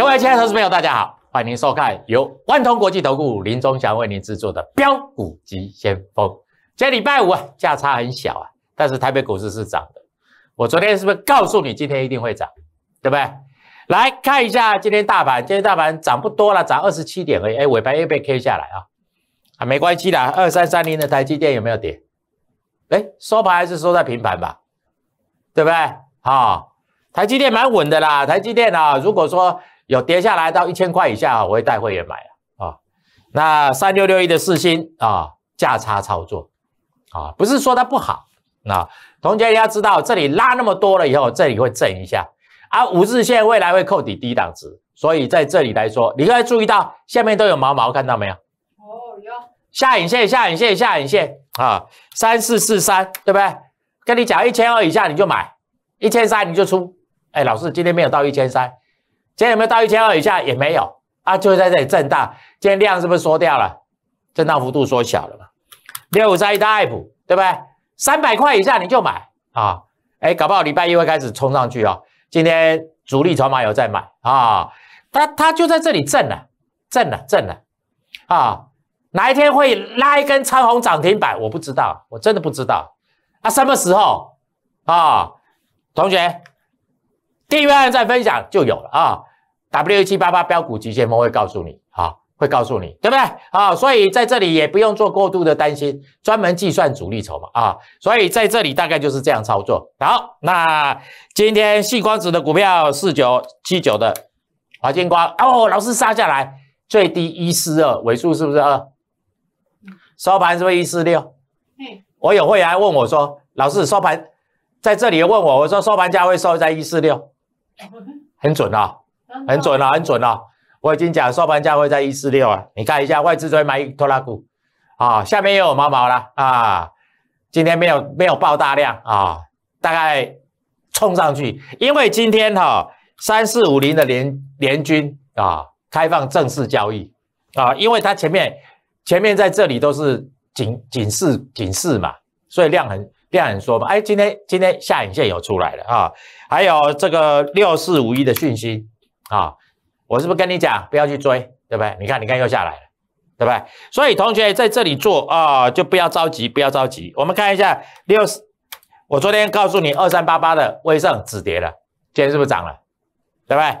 各位亲爱的投资朋友，大家好，欢迎收看由万通国际投顾林忠祥为您制作的《标股及先锋》。今天礼拜五啊，价差很小啊，但是台北股市是涨的。我昨天是不是告诉你今天一定会涨？对不对？来看一下今天大盘，今天大盘涨不多了，涨二十七点而已。哎，尾盘又被 K 下来啊，啊，没关系啦。二三三零的台积电有没有跌？哎，收盘还是收在平盘吧，对不对？啊，台积电蛮稳的啦。台积电啊，如果说有跌下来到一千块以下，我会带会员买啊。啊，那三六六一的四星啊，价差操作啊，不是说它不好啊。同学你要知道，这里拉那么多了以后，这里会震一下啊。五日线未来会扣底低档值，所以在这里来说，你应该注意到下面都有毛毛，看到没有？哦，有下影线，下影线，下影线啊，三四四三，对不对？跟你讲一千二以下你就买，一千三你就出。哎，老师今天没有到一千三。今天有没有到一千二以下？也没有啊，就在这里震荡。今天量是不是缩掉了？震荡幅度缩小了嘛？六五三一的爱普，对不对？三百块以下你就买啊！哎，搞不好礼拜一会开始冲上去哦。今天主力筹码有在买啊，它它就在这里震了，震了，震了啊！哪一天会拉一根长红涨停板？我不知道，我真的不知道。啊，什么时候啊？同学订阅再分享就有了啊！W 七八八标股极限，我会告诉你，好，会告诉你，对不对？好，所以在这里也不用做过度的担心，专门计算主力筹嘛，啊，所以在这里大概就是这样操作。好，那今天细光子的股票四九七九的华金光，哦，老师杀下来最低一四二，尾数是不是二？收盘是不是一四六？我有会员问我说，老师收盘在这里问我，我说收盘价位收在一四六，很准啊。很准了，很准了，我已经讲收盘价会在一四六啊，你看一下外资追买拖拉股，啊，下面又有毛毛了啊，今天没有没有爆大量啊，大概冲上去，因为今天哈三四五零的联联军啊开放正式交易啊，因为它前面前面在这里都是警警示警示嘛，所以量很量很缩嘛，哎，今天今天下影线有出来了啊，还有这个六四五一的讯息。啊，我是不是跟你讲不要去追，对不对？你看，你看又下来了，对不对？所以同学在这里做啊，就不要着急，不要着急。我们看一下六，我昨天告诉你二三八八的威盛止跌了，今天是不是涨了，对不对？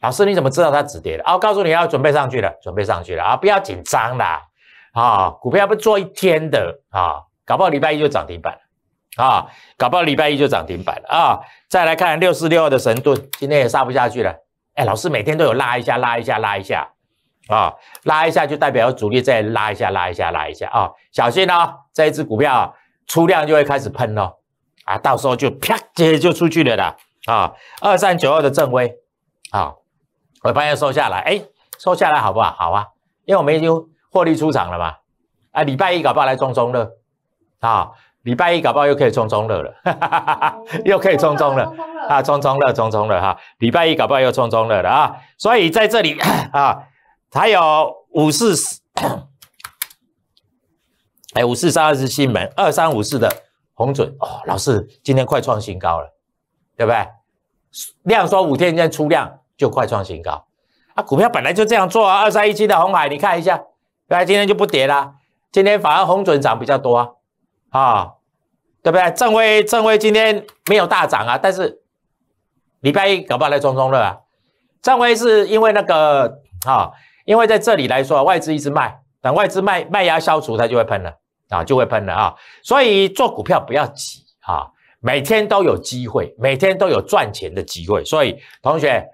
老师你怎么知道它止跌了？啊，告诉你要准备上去了，准备上去了啊，不要紧张啦，啊。股票不做一天的啊，搞不好礼拜一就涨停板啊，搞不好礼拜一就涨停板了啊。再来看六四六二的神盾，今天也杀不下去了。哎，老师每天都有拉一下，拉一下，拉一下，啊，拉一下就代表主力再拉一下，拉一下，拉一下啊，小心哦，这一只股票出量就会开始喷哦，啊，到时候就啪直接就出去了啦，啊，二三九二的正威，啊，我半夜收下来，哎，收下来好不好？好啊，因为我们已经获利出场了嘛，啊，礼拜一搞不好来中中了，啊。礼拜一搞不好又可以冲冲乐了，又可以冲冲乐啊！冲冲乐，冲冲乐哈！礼拜一搞不好又冲冲乐了啊！所以在这里 啊，还有五四四，哎，五四三二四，新门，二三五四的红准哦，老师今天快创新高了，对不对？量说五天间出量就快创新高，啊，股票本来就这样做啊！二三一七的红海，你看一下，来今天就不跌了，今天反而红准涨比较多啊！啊，对不对？正威正威今天没有大涨啊，但是礼拜一搞不好来冲冲啊。正威是因为那个啊，因为在这里来说，外资一直卖，等外资卖卖压消除，它就会喷了啊，就会喷了啊。所以做股票不要急啊，每天都有机会，每天都有赚钱的机会。所以同学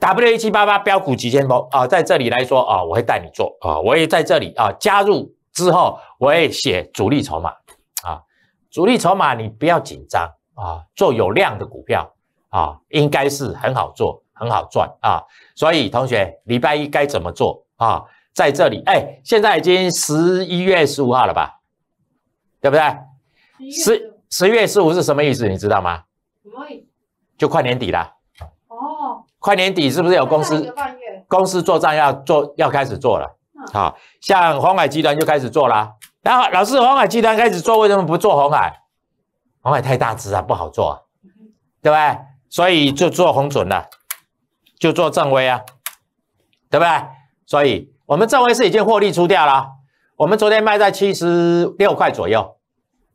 ，W 一七八八标股几千包啊，在这里来说啊，我会带你做啊，我也在这里啊，加入之后我也写主力筹码。主力筹码，你不要紧张啊！做有量的股票啊，应该是很好做，很好赚啊！所以，同学，礼拜一该怎么做啊？在这里，哎，现在已经十一月十五号了吧？对不对？十十月十五是什么意思？你知道吗？什么？就快年底了。哦。快年底是不是有公司公司做账要做要开始做了？啊。像红海集团就开始做了。然后老师，红海集团开始做，为什么不做红海？红海太大只啊，不好做，啊，对不对？所以就做红准了，就做正威啊，对不对？所以我们正威是已经获利出掉了。我们昨天卖在七十六块左右，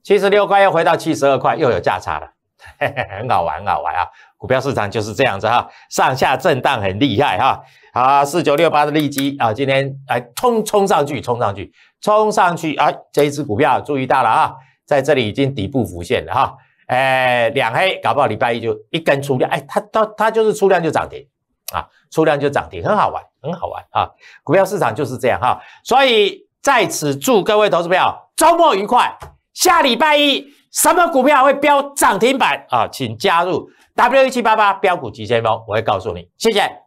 七十六块又回到七十二块，又有价差了，很好玩，很好玩啊。股票市场就是这样子哈，上下震荡很厉害哈。好，四九六八的利基啊，今天来冲冲上去，冲上去，冲上去啊！这一只股票注意到了啊，在这里已经底部浮现了哈。哎，两黑搞不好礼拜一就一根出量，哎，它它它就是出量就涨停啊，出量就涨停，很好玩，很好玩啊！股票市场就是这样哈，所以在此祝各位投资友周末愉快。下礼拜一什么股票会飙涨停板啊？请加入 W 一七八八标股急先锋，我会告诉你。谢谢。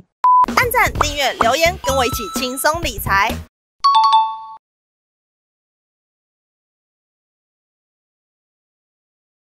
订阅留言，跟我一起轻松理财。